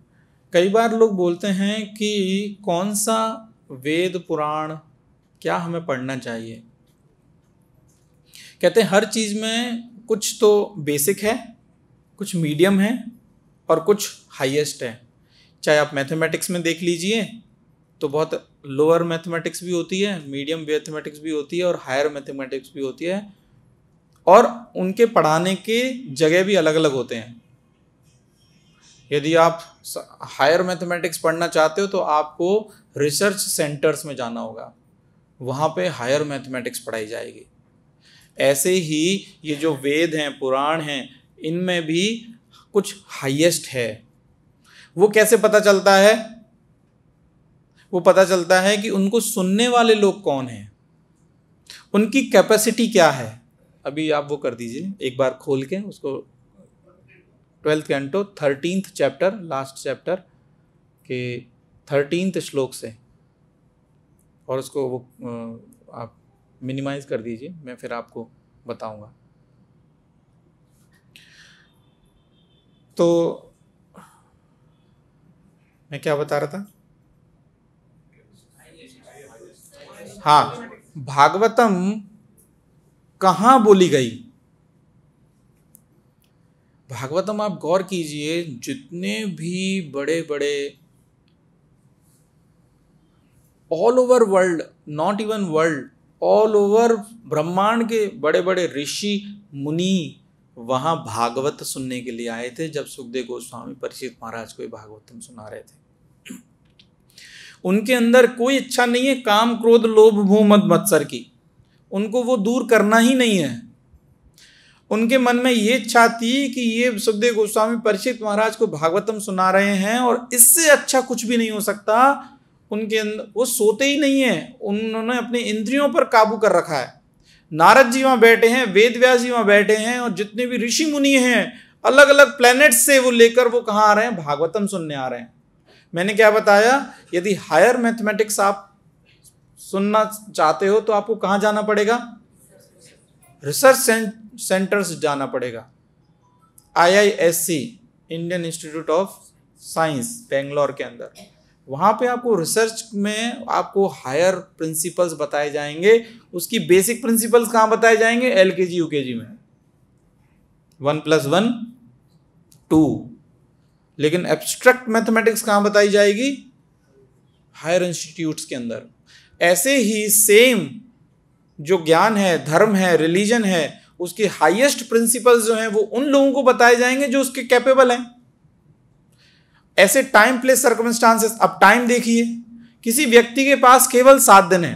कई बार लोग बोलते हैं कि कौन सा वेद पुराण क्या हमें पढ़ना चाहिए कहते हैं हर चीज़ में कुछ तो बेसिक है कुछ मीडियम है और कुछ हाईएस्ट है चाहे आप मैथमेटिक्स में देख लीजिए तो बहुत लोअर मैथमेटिक्स भी होती है मीडियम मैथमेटिक्स भी होती है और हायर मैथमेटिक्स भी होती है और उनके पढ़ाने के जगह भी अलग अलग होते हैं यदि आप हायर मैथमेटिक्स पढ़ना चाहते हो तो आपको रिसर्च सेंटर्स में जाना होगा वहाँ पे हायर मैथमेटिक्स पढ़ाई जाएगी ऐसे ही ये जो वेद हैं पुराण हैं इनमें भी कुछ हाईएस्ट है वो कैसे पता चलता है वो पता चलता है कि उनको सुनने वाले लोग कौन हैं उनकी कैपेसिटी क्या है अभी आप वो कर दीजिए एक बार खोल के उसको twelfth canto thirteenth chapter last chapter के थर्टीनथ श्लोक से और उसको वो आप मिनिमाइज कर दीजिए मैं फिर आपको बताऊंगा तो मैं क्या बता रहा था हाँ भागवतम कहाँ बोली गई भागवतम आप गौर कीजिए जितने भी बड़े बड़े all over world not even world all over ब्रह्मांड के बड़े बड़े ऋषि मुनि वहाँ भागवत सुनने के लिए आए थे जब सुखदेव गोस्वामी परिचित महाराज को भागवतम सुना रहे थे उनके अंदर कोई इच्छा नहीं है काम क्रोध लोभ भूमत मत्सर की उनको वो दूर करना ही नहीं है उनके मन में ये इच्छा थी कि ये सुखदेव गोस्वामी परीक्षित महाराज को भागवतम सुना रहे हैं और इससे अच्छा कुछ भी नहीं हो सकता उनके वो सोते ही नहीं है उन्होंने अपने इंद्रियों पर काबू कर रखा है नारद जी वहाँ बैठे हैं वेद व्यास जी वहाँ बैठे हैं और जितने भी ऋषि मुनि हैं अलग अलग प्लैनेट से वो लेकर वो कहाँ आ रहे हैं भागवतम सुनने आ रहे हैं मैंने क्या बताया यदि हायर मैथमेटिक्स आप सुनना चाहते हो तो आपको कहाँ जाना पड़ेगा रिसर्च सेंटर्स जाना पड़ेगा IISc Indian Institute of Science Bangalore के अंदर वहाँ पे आपको रिसर्च में आपको हायर प्रिंसिपल्स बताए जाएंगे उसकी बेसिक प्रिंसिपल्स कहाँ बताए जाएंगे एल के जी यू के जी में वन प्लस वन टू लेकिन एब्स्ट्रैक्ट मैथमेटिक्स कहाँ बताई जाएगी हायर इंस्टीट्यूट्स के अंदर ऐसे ही सेम जो ज्ञान है धर्म है रिलीजन है उसके हाईएस्ट प्रिंसिपल्स जो हैं वो उन लोगों को बताए जाएंगे जो उसके कैपेबल हैं ऐसे टाइम प्लेस सर्कमस्टांसेस अब टाइम देखिए किसी व्यक्ति के पास केवल सात दिन है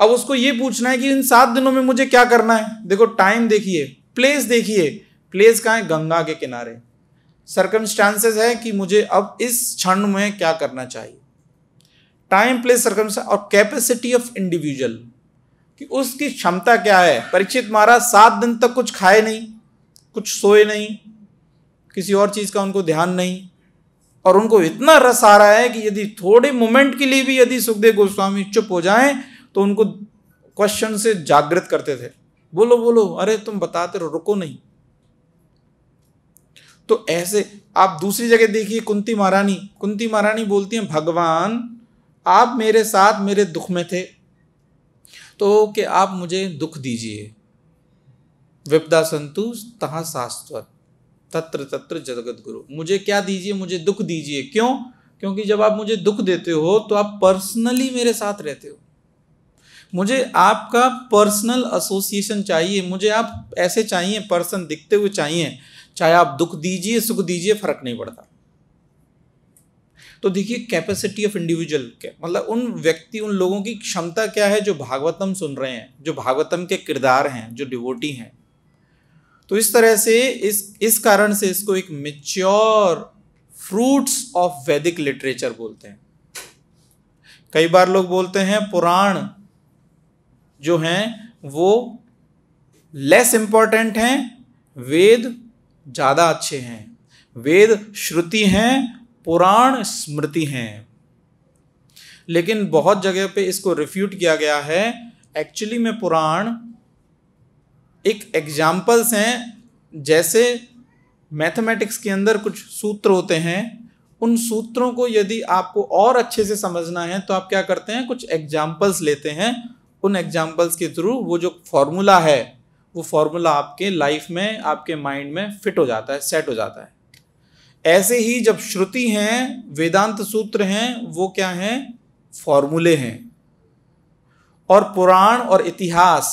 अब उसको ये पूछना है कि इन सात दिनों में मुझे क्या करना है देखो टाइम देखिए प्लेस देखिए प्लेस कहाँ है गंगा के किनारे सर्कमस्टांसेस है कि मुझे अब इस क्षण में क्या करना चाहिए टाइम प्लेस सर्कमस्टांस और कैपेसिटी ऑफ इंडिविजुअल कि उसकी क्षमता क्या है परीक्षित महाराज सात दिन तक कुछ खाए नहीं कुछ सोए नहीं किसी और चीज़ का उनको ध्यान नहीं और उनको इतना रस आ रहा है कि यदि थोड़े मोमेंट के लिए भी यदि सुखदेव गोस्वामी चुप हो जाएं तो उनको क्वेश्चन से जागृत करते थे बोलो बोलो अरे तुम बताते रहो रुको नहीं तो ऐसे आप दूसरी जगह देखिए कुंती महारानी कुंती महारानी बोलती हैं भगवान आप मेरे साथ मेरे दुख में थे तो कि आप मुझे दुख दीजिए विपदा संतु तहा शास्त्र तत्र तत्र जगत गुरु मुझे क्या दीजिए मुझे दुख दीजिए क्यों क्योंकि जब आप मुझे दुख देते हो तो आप पर्सनली मेरे साथ रहते हो मुझे आपका पर्सनल एसोसिएशन चाहिए मुझे आप ऐसे चाहिए पर्सन दिखते हुए चाहिए चाहे आप दुख दीजिए सुख दीजिए फर्क नहीं पड़ता तो देखिए कैपेसिटी ऑफ इंडिविजुअल के मतलब उन व्यक्ति उन लोगों की क्षमता क्या है जो भागवतम सुन रहे हैं जो भागवतम के किरदार हैं जो डिवोटी हैं तो इस तरह से इस इस कारण से इसको एक mature fruits of Vedic literature बोलते हैं कई बार लोग बोलते हैं पुराण जो हैं वो लेस इंपॉर्टेंट हैं वेद ज़्यादा अच्छे हैं वेद श्रुति हैं पुराण स्मृति हैं लेकिन बहुत जगह पे इसको रिफ्यूट किया गया है एक्चुअली में पुराण एक एग्जाम्पल्स हैं जैसे मैथमेटिक्स के अंदर कुछ सूत्र होते हैं उन सूत्रों को यदि आपको और अच्छे से समझना है तो आप क्या करते हैं कुछ एग्जाम्पल्स लेते हैं उन एग्जाम्पल्स के थ्रू वो जो फॉर्मूला है वो फॉर्मूला आपके लाइफ में आपके माइंड में फिट हो जाता है सेट हो जाता है ऐसे ही जब श्रुति हैं वेदांत सूत्र हैं वो क्या हैं फॉर्मूले हैं और पुराण और इतिहास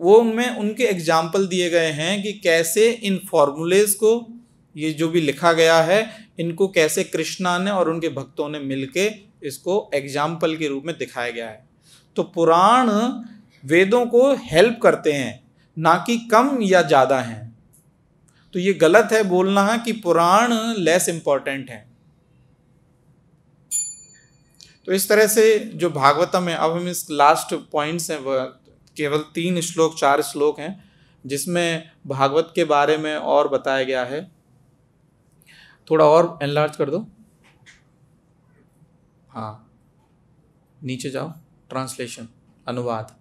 वो उनमें उनके एग्जाम्पल दिए गए हैं कि कैसे इन फॉर्मूलेज को ये जो भी लिखा गया है इनको कैसे कृष्णा ने और उनके भक्तों ने मिलके इसको एग्जाम्पल के रूप में दिखाया गया है तो पुराण वेदों को हेल्प करते हैं ना कि कम या ज़्यादा हैं तो ये गलत है बोलना है कि पुराण लेस इम्पॉर्टेंट है तो इस तरह से जो भागवतम है अब हम इस लास्ट पॉइंट्स हैं वह केवल तीन श्लोक चार श्लोक हैं जिसमें भागवत के बारे में और बताया गया है थोड़ा और एनलार्ज कर दो हाँ नीचे जाओ ट्रांसलेशन अनुवाद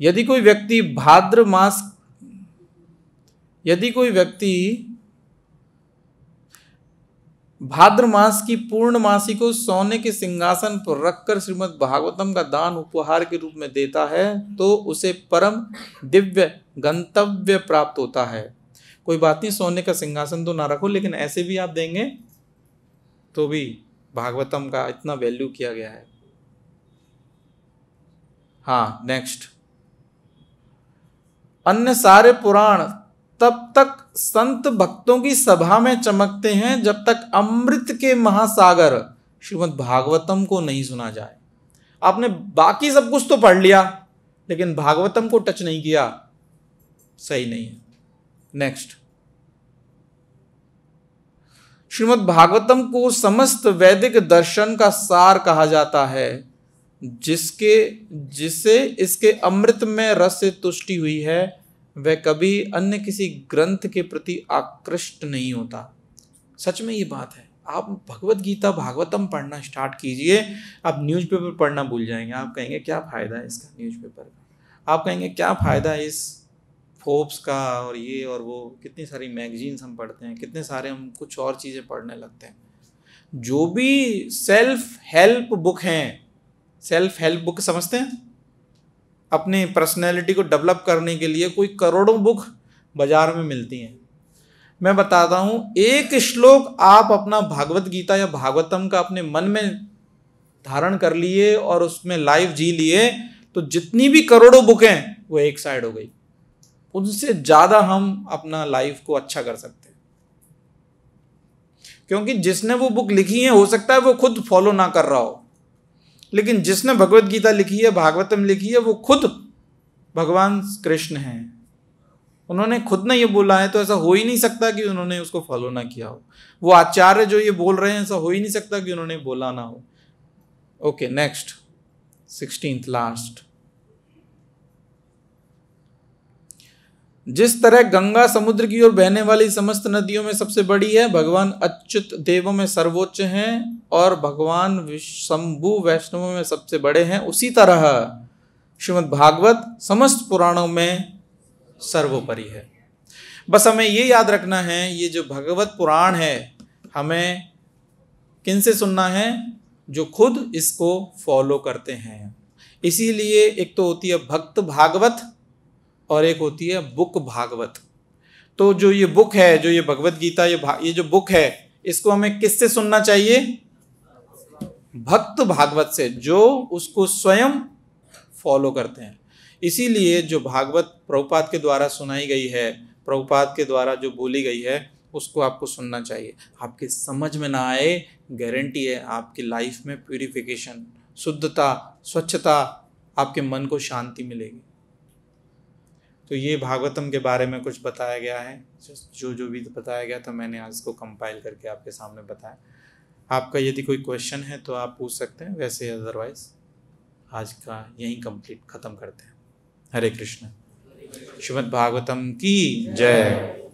यदि कोई व्यक्ति भाद्र मास यदि कोई व्यक्ति भाद्र मास की पूर्णमासी को सोने के सिंहासन पर रखकर श्रीमद् भागवतम का दान उपहार के रूप में देता है तो उसे परम दिव्य गंतव्य प्राप्त होता है कोई बात नहीं सोने का सिंहासन तो ना रखो लेकिन ऐसे भी आप देंगे तो भी भागवतम का इतना वैल्यू किया गया है हाँ नेक्स्ट अन्य सारे पुराण तब तक संत भक्तों की सभा में चमकते हैं जब तक अमृत के महासागर श्रीमद् भागवतम को नहीं सुना जाए आपने बाकी सब कुछ तो पढ़ लिया लेकिन भागवतम को टच नहीं किया सही नहीं है नेक्स्ट श्रीमद् भागवतम को समस्त वैदिक दर्शन का सार कहा जाता है जिसके जिसे इसके अमृत में रस से तुष्टि हुई है वह कभी अन्य किसी ग्रंथ के प्रति आकृष्ट नहीं होता सच में ये बात है आप भगवत गीता भागवतम पढ़ना स्टार्ट कीजिए आप न्यूज़पेपर पढ़ना भूल जाएंगे आप कहेंगे क्या फ़ायदा है इसका न्यूज़पेपर का आप कहेंगे क्या फ़ायदा है इस फोप्स का और ये और वो कितनी सारी मैगजीन्स हम पढ़ते हैं कितने सारे हम कुछ और चीज़ें पढ़ने लगते हैं जो भी सेल्फ हेल्प बुक हैं सेल्फ हेल्प बुक समझते हैं अपनी पर्सनैलिटी को डेवलप करने के लिए कोई करोड़ों बुक बाज़ार में मिलती हैं मैं बताता हूँ एक श्लोक आप अपना भागवत गीता या भागवतम का अपने मन में धारण कर लिए और उसमें लाइव जी लिए तो जितनी भी करोड़ों बुकें वो एक साइड हो गई उनसे ज़्यादा हम अपना लाइफ को अच्छा कर सकते हैं क्योंकि जिसने वो बुक लिखी है हो सकता है वो खुद फॉलो ना कर रहा हो लेकिन जिसने भगवत गीता लिखी है भागवतम लिखी है वो खुद भगवान कृष्ण हैं उन्होंने खुद ने ये बोला है तो ऐसा हो ही नहीं सकता कि उन्होंने उसको फॉलो ना किया हो वो आचार्य जो ये बोल रहे हैं ऐसा हो ही नहीं सकता कि उन्होंने बोला ना हो ओके नेक्स्ट सिक्सटींथ लास्ट जिस तरह गंगा समुद्र की ओर बहने वाली समस्त नदियों में सबसे बड़ी है भगवान अच्युत देवों में सर्वोच्च हैं और भगवान शंभु वैष्णव में सबसे बड़े हैं उसी तरह श्रीमद् भागवत समस्त पुराणों में सर्वोपरि है बस हमें ये याद रखना है ये जो भगवत पुराण है हमें किन से सुनना है जो खुद इसको फॉलो करते हैं इसीलिए एक तो होती है भक्त भागवत और एक होती है बुक भागवत तो जो ये बुक है जो ये भगवत गीता ये ये जो बुक है इसको हमें किससे सुनना चाहिए भक्त भागवत से जो उसको स्वयं फॉलो करते हैं इसीलिए जो भागवत प्रभुपाद के द्वारा सुनाई गई है प्रभुपाद के द्वारा जो बोली गई है उसको आपको सुनना चाहिए आपके समझ में ना आए गारंटी है आपकी लाइफ में प्यूरिफिकेशन शुद्धता स्वच्छता आपके मन को शांति मिलेगी तो ये भागवतम के बारे में कुछ बताया गया है जो जो भी बताया गया था मैंने आज को कंपाइल करके आपके सामने बताया आपका यदि कोई क्वेश्चन है तो आप पूछ सकते हैं वैसे अदरवाइज आज का यहीं कंप्लीट ख़त्म करते हैं हरे कृष्ण श्रीमद भागवतम की जय